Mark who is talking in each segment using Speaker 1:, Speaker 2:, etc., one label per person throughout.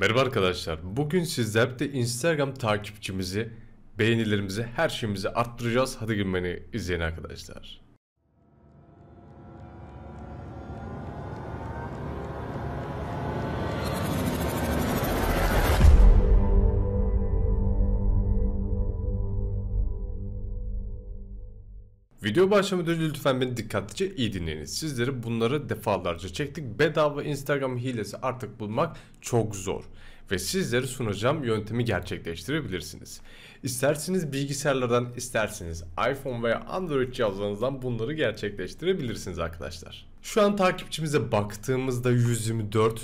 Speaker 1: Merhaba arkadaşlar. Bugün sizlerle Instagram takipçimizi, beğenilerimizi, her şeyimizi arttıracağız. Hadi gün izleyin arkadaşlar. Video başlamadan önce lütfen beni dikkatlice iyi dinleyiniz. Sizleri bunları defalarca çektik. Bedava Instagram hilesi artık bulmak çok zor ve sizlere sunacağım yöntemi gerçekleştirebilirsiniz. İsterseniz bilgisayarlardan, isterseniz iPhone veya Android cihazlarınızdan bunları gerçekleştirebilirsiniz arkadaşlar. Şu an takipçimize baktığımızda 124.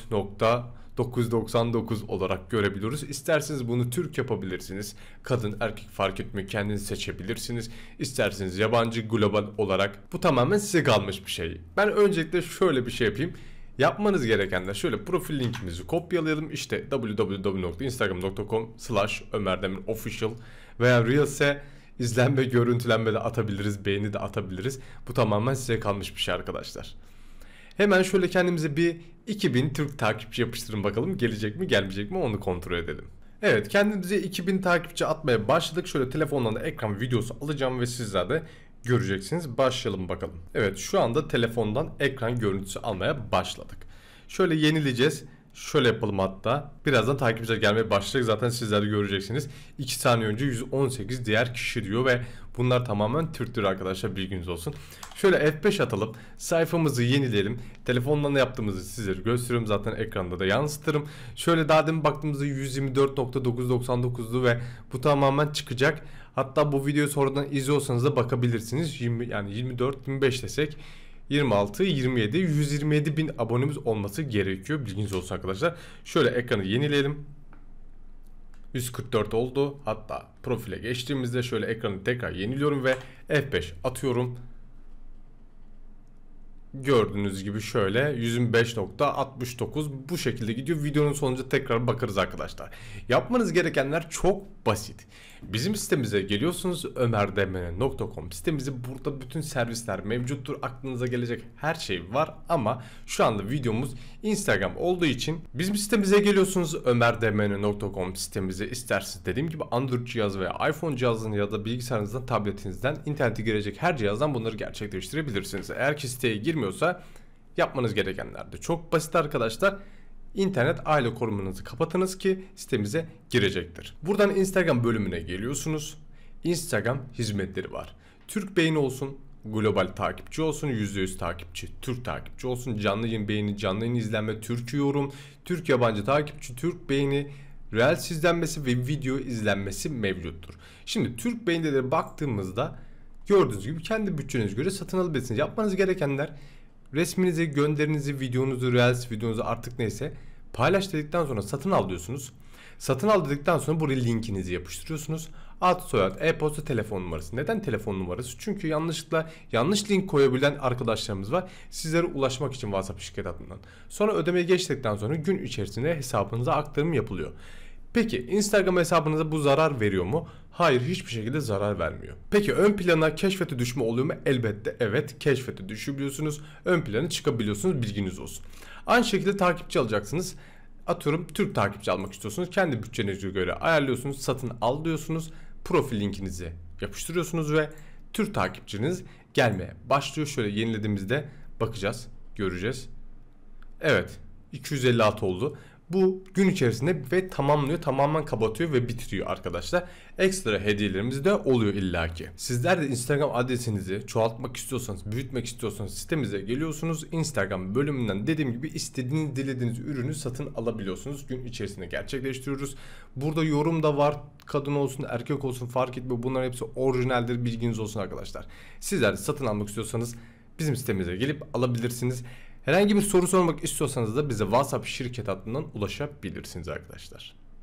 Speaker 1: 999 olarak görebiliyoruz. İsterseniz bunu Türk yapabilirsiniz. Kadın erkek fark etmiyor kendiniz seçebilirsiniz. İsterseniz yabancı global olarak bu tamamen size kalmış bir şey. Ben öncelikle şöyle bir şey yapayım. Yapmanız gerekenler şöyle profil linkimizi kopyalayalım. İşte www.instagram.com slash official veya Reels'e izlenme görüntülenme de atabiliriz, beğeni de atabiliriz. Bu tamamen size kalmış bir şey arkadaşlar. Hemen şöyle kendimize bir 2000 Türk takipçi yapıştırın bakalım gelecek mi gelmeyecek mi onu kontrol edelim. Evet kendimize 2000 takipçi atmaya başladık. Şöyle telefondan da ekran videosu alacağım ve sizler de göreceksiniz. Başlayalım bakalım. Evet şu anda telefondan ekran görüntüsü almaya başladık. Şöyle yenileceğiz. Şöyle yapalım hatta. Birazdan takipçiler gelmeye başlayacak. Zaten sizler de göreceksiniz. 2 saniye önce 118 diğer kişi diyor ve bunlar tamamen Türktür arkadaşlar bilginiz olsun. Şöyle F5 atalım. Sayfamızı yenileyelim. Telefonla ne yaptığımızı sizlere gösteriyorum. Zaten ekranda da yansıtırım. Şöyle daha demin baktığımızda 124.999'du ve bu tamamen çıkacak. Hatta bu videoyu sonradan izliyorsanız da bakabilirsiniz. 20, yani 24-25 desek 26, 27, 127 bin abonemiz olması gerekiyor. Bilginiz olsun arkadaşlar. Şöyle ekranı yenileyelim. 144 oldu. Hatta profile geçtiğimizde şöyle ekranı tekrar yeniliyorum ve F5 atıyorum gördüğünüz gibi şöyle 105.69 bu şekilde gidiyor. Videonun sonunda tekrar bakarız arkadaşlar. Yapmanız gerekenler çok basit. Bizim sitemize geliyorsunuz ömerdemene.com sitemizi burada bütün servisler mevcuttur. Aklınıza gelecek her şey var ama şu anda videomuz Instagram olduğu için bizim sitemize geliyorsunuz ömerdemene.com sitemize isterseniz dediğim gibi Android cihaz veya iPhone cihazını ya da bilgisayarınızdan tabletinizden internete girecek her cihazdan bunları gerçekleştirebilirsiniz. Eğer ki siteye girmiyorsanız olmuyorsa yapmanız gerekenler de çok basit arkadaşlar. İnternet aile korumanızı kapatınız ki sitemize girecektir. Buradan Instagram bölümüne geliyorsunuz. Instagram hizmetleri var. Türk beyin olsun, global takipçi olsun, %100 takipçi, Türk takipçi olsun, canlı yayın beğeni, canlı yayın izlenme, Türk yorum, Türk yabancı takipçi, Türk beğeni, Reels izlenmesi ve video izlenmesi mevcuttur. Şimdi Türk beğenileri baktığımızda Gördüğünüz gibi kendi bütçenize göre satın alabilirsiniz. Yapmanız gerekenler resminizi, gönderinizi, videonuzu, reels videonuzu artık neyse paylaş dedikten sonra satın al diyorsunuz. Satın al dedikten sonra buraya linkinizi yapıştırıyorsunuz. Ad, soyad, e-posta, telefon numarası. Neden telefon numarası? Çünkü yanlışlıkla yanlış link koyabilen arkadaşlarımız var. Sizlere ulaşmak için WhatsApp şirket adından. Sonra ödemeyi geçtikten sonra gün içerisinde hesabınıza aktarım yapılıyor. Peki Instagram hesabınıza bu zarar veriyor mu? Hayır hiçbir şekilde zarar vermiyor. Peki ön plana keşfete düşme oluyor mu? Elbette evet keşfete düşebiliyorsunuz. Ön plana çıkabiliyorsunuz bilginiz olsun. Aynı şekilde takipçi alacaksınız. Atıyorum Türk takipçi almak istiyorsunuz. Kendi bütçenize göre ayarlıyorsunuz. Satın al diyorsunuz. Profil linkinizi yapıştırıyorsunuz ve Türk takipçiniz gelmeye başlıyor. Şöyle yenilediğimizde bakacağız, göreceğiz. Evet, 256 oldu. Bu gün içerisinde ve tamamlıyor, tamamen kapatıyor ve bitiriyor arkadaşlar. Ekstra hediyelerimiz de oluyor illaki. Sizler de Instagram adresinizi çoğaltmak istiyorsanız, büyütmek istiyorsanız sitemize geliyorsunuz. Instagram bölümünden dediğim gibi istediğiniz, dilediğiniz ürünü satın alabiliyorsunuz. Gün içerisinde gerçekleştiriyoruz. Burada yorum da var. Kadın olsun, erkek olsun fark etmiyor. Bunların hepsi orijinaldir. Bilginiz olsun arkadaşlar. Sizler de satın almak istiyorsanız bizim sitemize gelip alabilirsiniz. Herhangi bir soru sormak istiyorsanız da bize WhatsApp şirket adından ulaşabilirsiniz arkadaşlar.